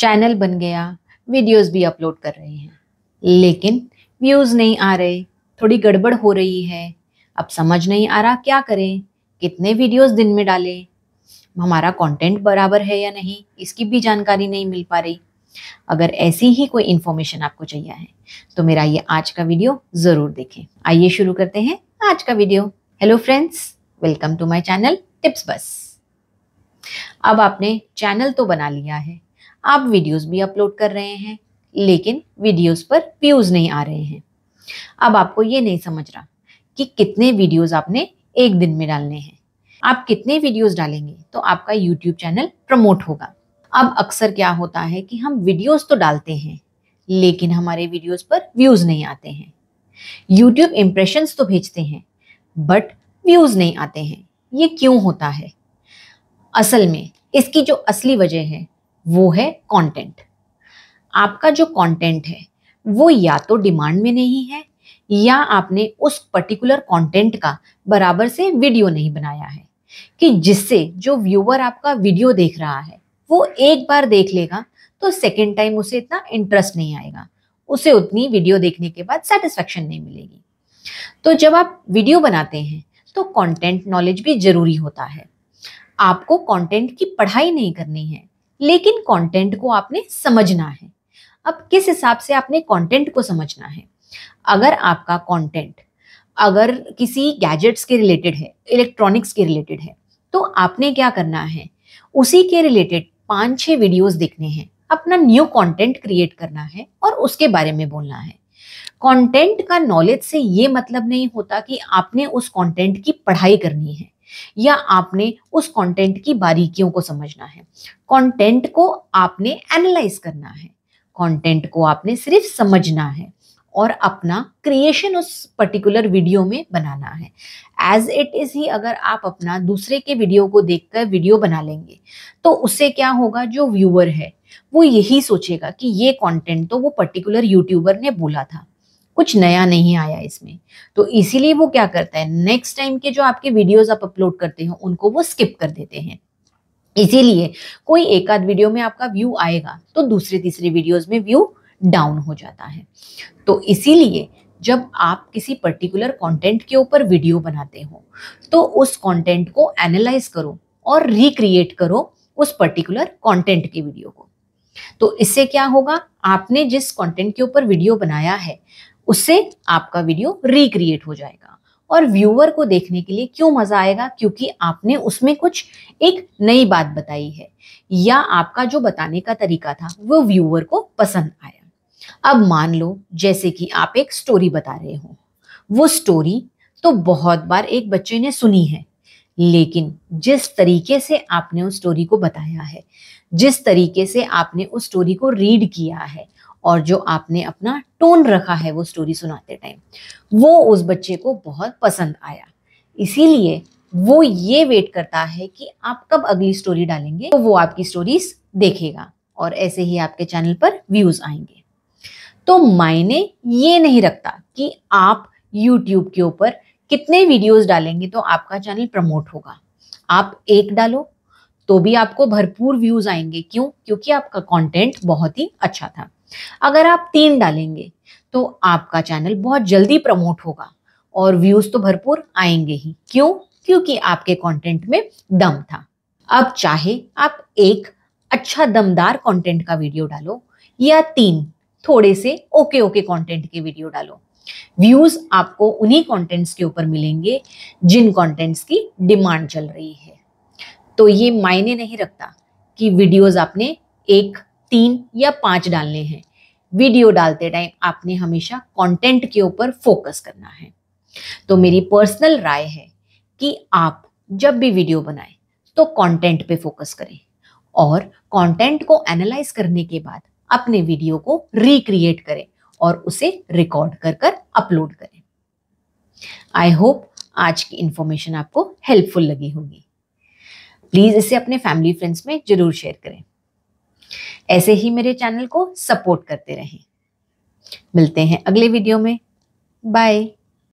channel बन गया videos भी अपलोड कर रहे हैं लेकिन व्यूज़ नहीं आ रहे थोड़ी गड़बड़ हो रही है अब समझ नहीं आ रहा क्या करें कितने वीडियोस दिन में डालें हमारा कंटेंट बराबर है या नहीं इसकी भी जानकारी नहीं मिल पा रही अगर ऐसी ही कोई इन्फॉर्मेशन आपको चाहिए है तो मेरा ये आज का वीडियो ज़रूर देखें आइए शुरू करते हैं आज का video hello friends welcome to my channel tips बस अब आपने चैनल तो बना लिया है आप वीडियोस भी अपलोड कर रहे हैं लेकिन वीडियोस पर व्यूज़ नहीं आ रहे हैं अब आपको ये नहीं समझ रहा कि कितने वीडियोस आपने एक दिन में डालने हैं आप कितने वीडियोस डालेंगे तो आपका यूट्यूब चैनल प्रमोट होगा अब अक्सर क्या होता है कि हम वीडियोस तो डालते हैं लेकिन हमारे वीडियोस पर व्यूज़ नहीं आते हैं यूट्यूब इम्प्रेशन तो भेजते हैं बट व्यूज़ नहीं आते हैं ये क्यों होता है असल में इसकी जो असली वजह है वो है कंटेंट आपका जो कंटेंट है वो या तो डिमांड में नहीं है या आपने उस पर्टिकुलर कंटेंट का बराबर से वीडियो नहीं बनाया है कि जिससे जो व्यूअर आपका वीडियो देख रहा है वो एक बार देख लेगा तो सेकेंड टाइम उसे इतना इंटरेस्ट नहीं आएगा उसे उतनी वीडियो देखने के बाद सेटिस्फेक्शन नहीं मिलेगी तो जब आप वीडियो बनाते हैं तो कंटेंट नॉलेज भी जरूरी होता है आपको कंटेंट की पढ़ाई नहीं करनी है लेकिन कंटेंट को आपने समझना है अब किस हिसाब से आपने कंटेंट को समझना है अगर आपका कंटेंट अगर किसी गैजेट्स के रिलेटेड है इलेक्ट्रॉनिक्स के रिलेटेड है तो आपने क्या करना है उसी के रिलेटेड पाँच छः वीडियोस देखने हैं अपना न्यू कंटेंट क्रिएट करना है और उसके बारे में बोलना है कंटेंट का नॉलेज से ये मतलब नहीं होता कि आपने उस कंटेंट की पढ़ाई करनी है या आपने उस कंटेंट की बारीकियों को समझना है कंटेंट को आपने एनालाइज करना है कंटेंट को आपने सिर्फ समझना है और अपना क्रिएशन उस पर्टिकुलर वीडियो में बनाना है एज इट इज़ ही अगर आप अपना दूसरे के वीडियो को देखकर वीडियो बना लेंगे तो उससे क्या होगा जो व्यूअर है वो यही सोचेगा कि ये कंटेंट तो वो पर्टिकुलर यूट्यूबर ने बोला था कुछ नया नहीं आया इसमें तो इसीलिए वो क्या करता है नेक्स्ट टाइम के जो आपके वीडियोस आप अपलोड करते हो उनको वो स्किप कर देते हैं इसीलिए कोई एक आध वीडियो में आपका व्यू आएगा तो दूसरे तीसरे वीडियोज में व्यू डाउन हो जाता है तो इसीलिए जब आप किसी पर्टिकुलर कंटेंट के ऊपर वीडियो बनाते हो तो उस कंटेंट को एनालाइज करो और रिक्रिएट करो उस पर्टिकुलर कंटेंट के वीडियो को तो इससे क्या होगा आपने जिस कंटेंट के ऊपर वीडियो बनाया है उससे आपका वीडियो रिक्रिएट हो जाएगा और व्यूअर को देखने के लिए क्यों मजा आएगा क्योंकि आपने उसमें कुछ एक नई बात बताई है या आपका जो बताने का तरीका था वो व्यूअर को पसंद आया अब मान लो जैसे कि आप एक स्टोरी बता रहे हो वो स्टोरी तो बहुत बार एक बच्चे ने सुनी है लेकिन जिस तरीके से आपने उस स्टोरी को बताया है जिस तरीके से आपने उस स्टोरी को रीड किया है और जो आपने अपना टोन रखा है वो स्टोरी सुनाते टाइम वो उस बच्चे को बहुत पसंद आया इसीलिए वो ये वेट करता है कि आप कब अगली स्टोरी डालेंगे तो वो आपकी स्टोरीज देखेगा और ऐसे ही आपके चैनल पर व्यूज आएंगे तो मायने ये नहीं रखता कि आप यूट्यूब के ऊपर कितने वीडियोस डालेंगे तो आपका चैनल प्रमोट होगा आप एक डालो तो भी आपको भरपूर व्यूज आएंगे क्यों क्योंकि आपका कंटेंट बहुत ही अच्छा था अगर आप तीन डालेंगे तो आपका चैनल बहुत जल्दी प्रमोट होगा और व्यूज तो भरपूर आएंगे ही क्यों क्योंकि आपके कंटेंट में दम था अब चाहे आप एक अच्छा दमदार कंटेंट का वीडियो डालो या तीन थोड़े से ओके ओके कंटेंट के वीडियो डालो व्यूज आपको उन्हीं कंटेंट्स के ऊपर मिलेंगे जिन कंटेंट्स की डिमांड चल रही है तो ये मायने नहीं रखता कि वीडियोस आपने एक तीन या पांच डालने हैं वीडियो डालते टाइम आपने हमेशा कंटेंट के ऊपर फोकस करना है तो मेरी पर्सनल राय है कि आप जब भी वीडियो बनाएं तो कंटेंट पे फोकस करें और कंटेंट को एनालाइज करने के बाद अपने वीडियो को रिक्रिएट करें और उसे रिकॉर्ड कर कर अपलोड करें आई होप आज की इंफॉर्मेशन आपको हेल्पफुल लगी होगी प्लीज़ इसे अपने फैमिली फ्रेंड्स में ज़रूर शेयर करें ऐसे ही मेरे चैनल को सपोर्ट करते रहें मिलते हैं अगले वीडियो में बाय